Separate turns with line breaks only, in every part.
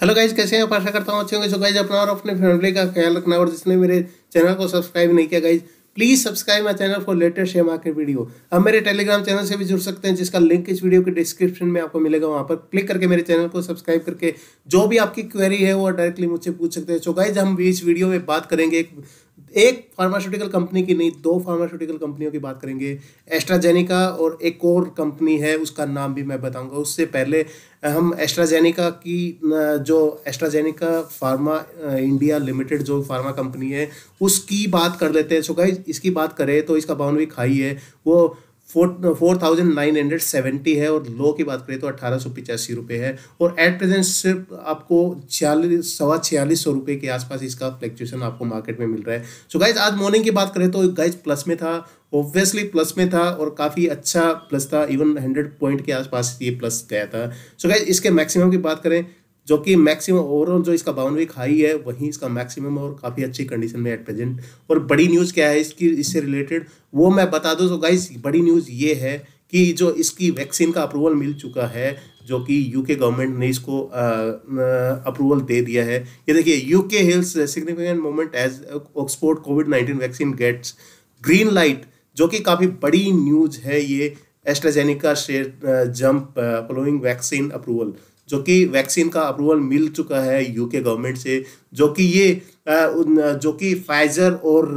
Hello guys कैसे हैं आप आशा करता हूँ अच्छे होंगे सो गाइज अपना और अपने फैमिली का ख्याल रखना और जिसने मेरे चैनल को सब्सक्राइब नहीं किया guys please subscribe my channel for latest एम आके वीडियो हम मेरे टेलीग्राम चैनल से भी जुड़ सकते हैं जिसका लिंक इस वीडियो के डिस्क्रिप्शन में आपको मिलेगा वहाँ पर क्लिक करके मेरे चैनल को सब्सक्राइब करके जो भी आपकी क्वेरी है वो डायरेक्टली मुझसे पूछ सकते हैं सो गाइज हम इस वीडियो में बात करेंगे एक एक फार्मास्यूटिकल कंपनी की नहीं दो फार्मास्यूटिकल कंपनियों की बात करेंगे एस्ट्राजेनिका और एक और कंपनी है उसका नाम भी मैं बताऊंगा उससे पहले हम एस्ट्राजेनिका की जो एस्ट्राजेनिका फार्मा इंडिया लिमिटेड जो फार्मा कंपनी है उसकी बात कर लेते हैं सो गाइस इसकी बात करें तो इसका बाउंड भी खाई है वो four thousand nine hundred seventy है और लो की बात करें तो अठारह सौ पिचासी रुपये है और एट प्रेजेंट सिर्फ आपको छियालीस सवा छियालीस सौ रुपये के आसपास इसका फ्लैक्चुएशन आपको मार्केट में मिल रहा है सो so गाइज आज मॉर्निंग की बात करें तो गाइज प्लस में था ऑब्वियसली प्लस में था और काफ़ी अच्छा प्लस था इवन हंड्रेड पॉइंट के आसपास ये प्लस गया था सो so गाइज इसके मैक्सिमम की बात करें जो कि मैक्सिमम ओवरऑल जो इसका बाउंड्री हाई है वहीं इसका मैक्सिमम और काफ़ी अच्छी कंडीशन में एट प्रेजेंट और बड़ी न्यूज़ क्या है इसकी इससे रिलेटेड वो मैं बता दूँ तो गाइस बड़ी न्यूज़ ये है कि जो इसकी वैक्सीन का अप्रूवल मिल चुका है जो कि यूके गवर्नमेंट ने इसको अप्रूवल दे दिया है ये देखिए UK hails significant moment as Oxford COVID nineteen vaccine gets green light जो कि काफ़ी बड़ी न्यूज है ये AstraZeneca share jump following vaccine approval जो कि वैक्सीन का अप्रूवल मिल चुका है यूके गवर्नमेंट से जो कि ये जो कि फाइजर और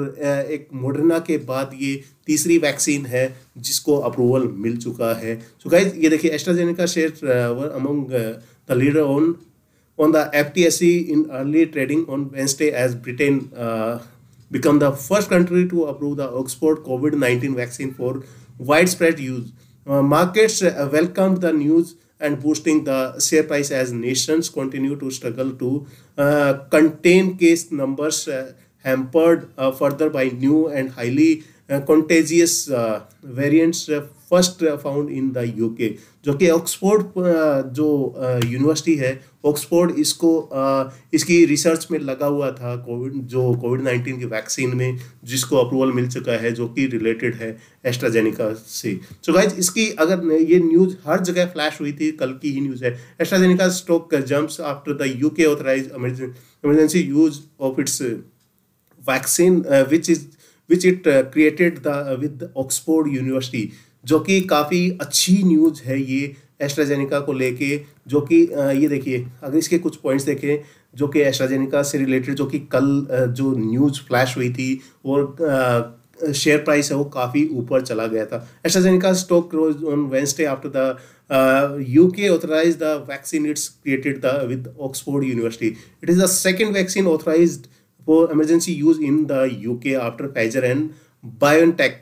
एक मोडर्ना के बाद ये तीसरी वैक्सीन है जिसको अप्रूवल मिल चुका है सो गाइज ये देखिए AstraZeneca share among the leader on on the F T S C in early trading on Wednesday as Britain become the first country to approve the Oxford COVID nineteen vaccine for widespread use markets welcome the news and boosting the share price as nations continue to struggle to uh, contain case numbers uh, hampered uh, further by new and highly uh, contagious uh, variants uh, first found in the UK जो कि Oxford जो university है Oxford इसको इसकी research में लगा हुआ था कोविड जो कोविड नाइन्टीन की वैक्सीन में जिसको अप्रूवल मिल चुका है जो कि रिलेटेड है एस्ट्राजेनिका से सो गाइज इसकी अगर ये न्यूज़ हर जगह फ्लैश हुई थी कल की ही न्यूज़ है AstraZeneca stock jumps after the K authorize emergency use of its vaccine which is which it created the with Oxford University जो कि काफ़ी अच्छी न्यूज़ है ये एस्ट्राजेनिका को लेके जो कि ये देखिए अगर इसके कुछ पॉइंट्स देखें जो कि एस्ट्राजेनिका से रिलेटेड जो कि कल जो न्यूज़ फ्लैश हुई थी और शेयर प्राइस है वो काफ़ी ऊपर चला गया था AstraZeneca stock close on Wednesday after the U K authorize the vaccine its created the with Oxford University it is the second vaccine authorize for emergency use in the U K after Pfizer and BioNTech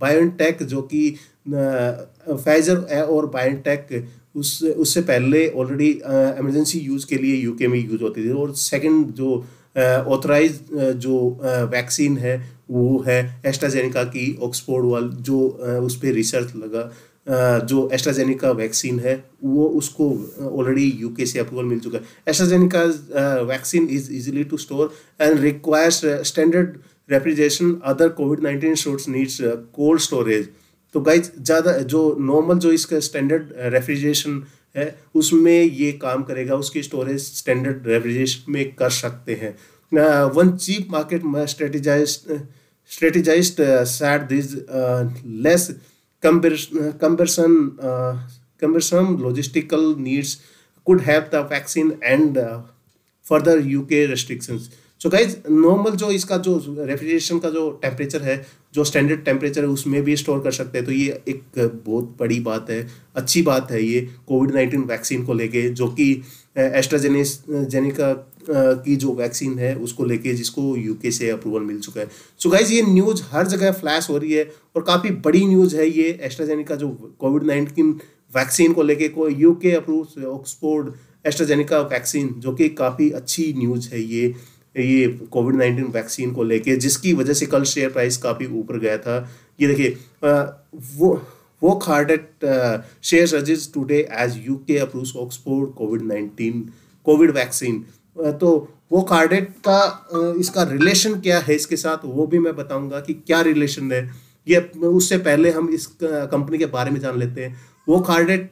BioNTech जो कि Pfizer और biotech उस उससे पहले already emergency use के लिए UK में use होती थी और सेकंड जो ऑथराइज जो वैक्सीन है वो है एस्ट्राजेनिका की ऑक्सफोर्ड वाल जो उस पर रिसर्च लगा जो एस्ट्राजेनिका वैक्सीन है वो उसको ऑलरेडी यूके से अप्रूवल मिल चुका है AstraZeneca vaccine is easily to store and requires standard refrigeration other COVID nineteen shots needs cold storage तो गाइज ज़्यादा जो नॉर्मल जो इसका स्टैंडर्ड रेफ्रिजरेशन uh, है उसमें ये काम करेगा उसकी स्टोरेज स्टैंडर्ड रेफ्रिजरेशन में कर सकते हैं one cheap market strategize strategize set these less cumbersome cumbersome logistical needs could have the vaccine and further vaccine and uh, so guys normal जो इसका जो रेफ्रिजरेशन का जो टेम्परेचर है जो स्टैंडर्ड टेम्परेचर है उसमें भी स्टोर कर सकते हैं तो ये एक बहुत बड़ी बात है अच्छी बात है ये कोविड नाइन्टीन वैक्सीन को लेके जो कि एस्ट्राजेनिस जेनिका की जो वैक्सीन है उसको लेके जिसको यूके से अप्रूवल मिल चुका है सो so गाइज ये न्यूज़ हर जगह फ्लैश हो रही है और काफ़ी बड़ी न्यूज़ है ये एस्ट्राजेनिका जो कोविड नाइन्टीन वैक्सीन को लेके को UK approve Oxford AstraZeneca vaccine जो कि काफ़ी अच्छी न्यूज़ है ये ये कोविड नाइन्टीन वैक्सीन को लेके जिसकी वजह से कल शेयर प्राइस काफ़ी ऊपर गया था ये देखिए वो वो एट share rises today as U K approve Oxford COVID nineteen COVID vaccine तो वो कार्डेट का इसका रिलेशन क्या है इसके साथ वो भी मैं बताऊंगा कि क्या रिलेशन है ये उससे पहले हम इस कंपनी के बारे में जान लेते हैं वो कार्डेट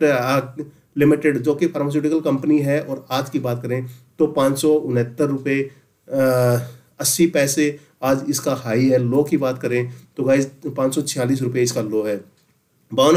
लिमिटेड जो कि फार्मास्यूटिकल कंपनी है और आज की बात करें तो पाँच सौ उनहत्तर रुपये अस्सी पैसे आज इसका हाई है लो की बात करें तो गाइज पाँच सौ छियालीस रुपये इसका लो है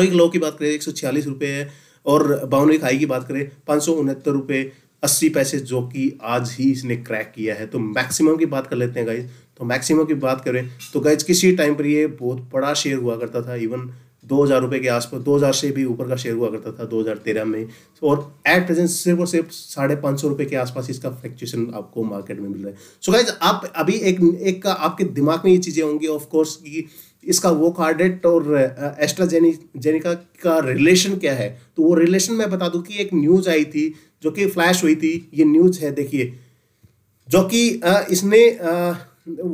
एक लो की बात करें एक सौ छियालीस रुपये है और एक हाई की बात करें पाँच सौ उनहत्तर रुपये अस्सी पैसे जो कि आज ही इसने क्रैक किया है तो मैक्सिमम की बात कर लेते हैं गाइज तो मैक्सिमम की बात करें तो गाइज किसी टाइम पर ये बहुत बड़ा शेयर हुआ करता था इवन दो हज़ार रुपये के आसपास दो हज़ार से भी ऊपर का शेयर हुआ करता था दो हज़ार तेरह में और एट प्रेजेंट सिर्फ और सिर्फ साढ़े पाँच सौ रुपये के आसपास इसका फ्लैक्चुएशन आपको मार्केट में मिल रहा है सो गाइज आप अभी एक एक का आपके दिमाग में ये चीज़ें होंगी ऑफकोर्स कि इसका वो कार्डेट और एस्ट्राजेनि जेनिका का रिलेशन क्या है तो वो रिलेशन मैं बता दूँ कि एक न्यूज़ आई थी जो कि फ्लैश हुई थी ये न्यूज़ है देखिए जो कि इसने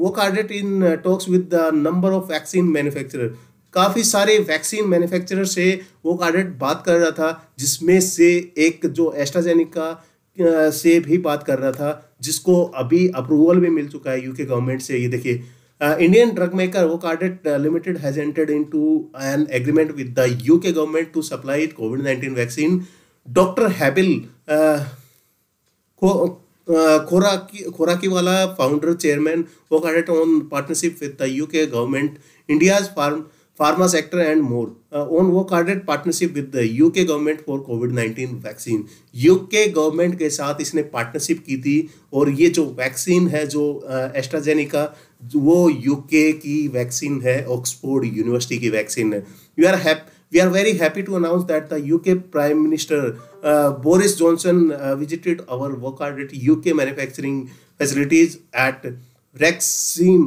Wockhardt in talks with the number of vaccine manufacturer काफ़ी सारे वैक्सीन मैन्युफैक्चरर से वो कार्डेट बात कर रहा था जिसमें से एक जो एस्ट्राजेनिका से भी बात कर रहा था जिसको अभी अप्रूवल भी मिल चुका है यूके गवर्नमेंट से ये देखिए Indian drug maker Wockhardt Limited has entered to an agreement with the UK government to supply COVID nineteen vaccine doctor Habil Khoraki Khorakiwala founder chairman Wockhardt on partnership with the UK government India's pharma pharma sector and more. Uh, ON co-aided partnership with the UK government for COVID-19 vaccine UK government के साथ इसने partnership की थी और ये जो vaccine है जो एस्ट्राजेनिका वो यूके की वैक्सीन है ऑक्सफोर्ड यूनिवर्सिटी की वैक्सीन है you are happy we are very happy to announce that the UK Prime Minister uh, Boris Johnson uh, visited our work at UK manufacturing facilities at Wrexham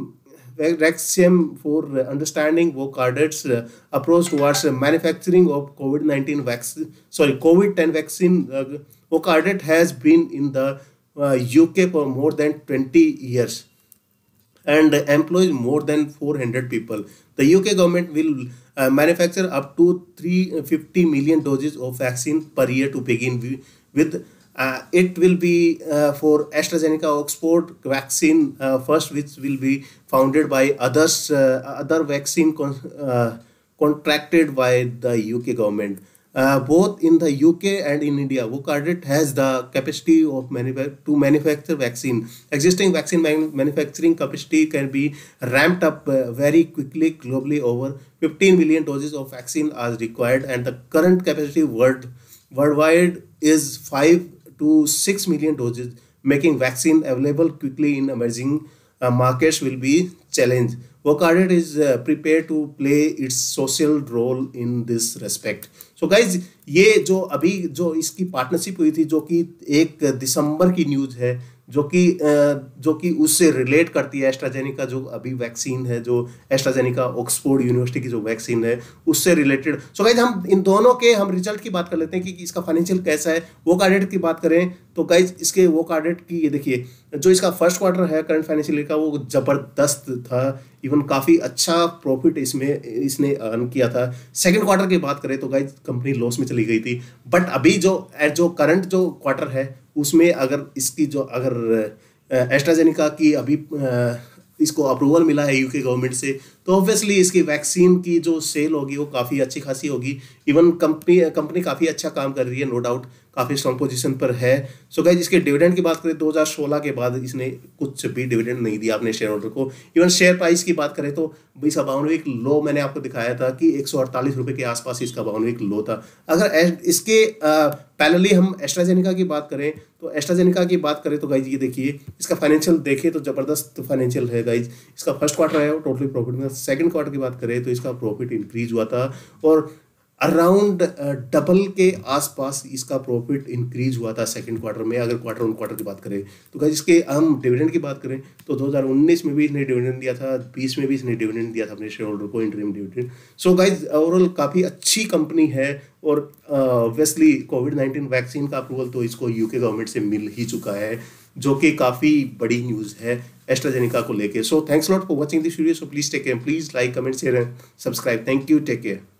Rexium for understanding Wocardat's uh, approach towards manufacturing of COVID-19 vaccine, sorry, COVID-10 vaccine. Uh, has been in the UK uh, for more than 20 years and employs more than 400 people. The UK government will uh, manufacture up to 350 million doses of vaccine per year to begin with uh, it will be uh, for AstraZeneca Oxford vaccine uh, first, which will be founded by others, uh, other vaccine con- uh, contracted by the UK government. both in the UK and in India, Vocardit has the capacity of manu- to manufacture vaccine. Existing vaccine man- manufacturing capacity can be ramped up very quickly globally. Over 15 million doses of vaccine are required, and the current capacity world worldwide is 5 to 6 million doses, making vaccine available quickly in emerging uh, markets will be challenge. Workarded is uh, prepared to play its social role in this respect. So guys ये जो अभी जो इसकी partnership हुई थी जो कि एक दिसंबर की न्यूज़ है जो कि जो कि उससे रिलेट करती है एस्ट्राजेनिका जो अभी वैक्सीन है जो एस्ट्राजेनिका ऑक्सफोर्ड यूनिवर्सिटी की जो वैक्सीन है उससे रिलेटेड सो गाइज हम इन दोनों के हम रिजल्ट की बात कर लेते हैं कि, कि इसका फाइनेंशियल कैसा है वो कार्डेट की बात करें तो गाइज इसके वो कार्डेट की ये देखिए जो इसका फर्स्ट क्वार्टर है करंट फाइनेंशियल का वो ज़बरदस्त था इवन काफ़ी अच्छा प्रॉफिट इसमें इसने अर्न किया था सेकेंड क्वार्टर की बात करें तो गाइज कंपनी लॉस में चली गई थी बट अभी जो जो करंट जो क्वार्टर है उसमें अगर इसकी जो अगर एस्ट्राजेनिका की अभी इसको अप्रूवल मिला है यूके गवर्नमेंट से तो ऑब्वियसली इसकी वैक्सीन की जो सेल होगी वो काफ़ी अच्छी खासी होगी इवन कंपनी कंपनी काफ़ी अच्छा काम कर रही है नो डाउट काफ़ी स्ट्रॉन्ग पोजीशन पर है सो गाइज इसके डिविडेंड की बात करें 2016 के बाद इसने कुछ भी डिविडेंड नहीं दिया अपने शेयर होल्डर को इवन शेयर प्राइस की बात करें तो इसका बावनवे लो मैंने आपको दिखाया था कि एक रुपए के आसपास इसका बावनवे लो था अगर इसके पैलली हम एस्ट्राजेनिका की बात करें तो एस्ट्राजेनिका की बात करें तो गाइज ये देखिए इसका फाइनेंशियल देखिए तो ज़बरदस्त फाइनेंशियल है गाइज इसका फर्स्ट क्वार्टर है वो टोटली प्रॉफिट में सेकंड क्वार्टर की बात करें तो इसका प्रॉफिट इंक्रीज हुआ था और अराउंड डबल uh, के आसपास इसका प्रॉफिट इंक्रीज हुआ था सेकंड क्वार्टर में अगर क्वार्टर ऑन क्वार्टर की बात करें तो क्या इसके हम डिविडेंड की बात करें तो 2019 में भी इसने डिविडेंड दिया था 20 में भी इसने डिविडेंड दिया था अपने शेयर होल्डर को interim dividend so guys overall काफ़ी अच्छी कंपनी है और ऑब्वियसली कोविड नाइन्टीन वैक्सीन का अप्रूवल तो इसको यूके गवर्नमेंट से मिल ही चुका है जो कि काफ़ी बड़ी न्यूज़ है एस्ट्राजेनिका को लेके so thanks not for watching this video so please take care please like comment share and subscribe thank you take care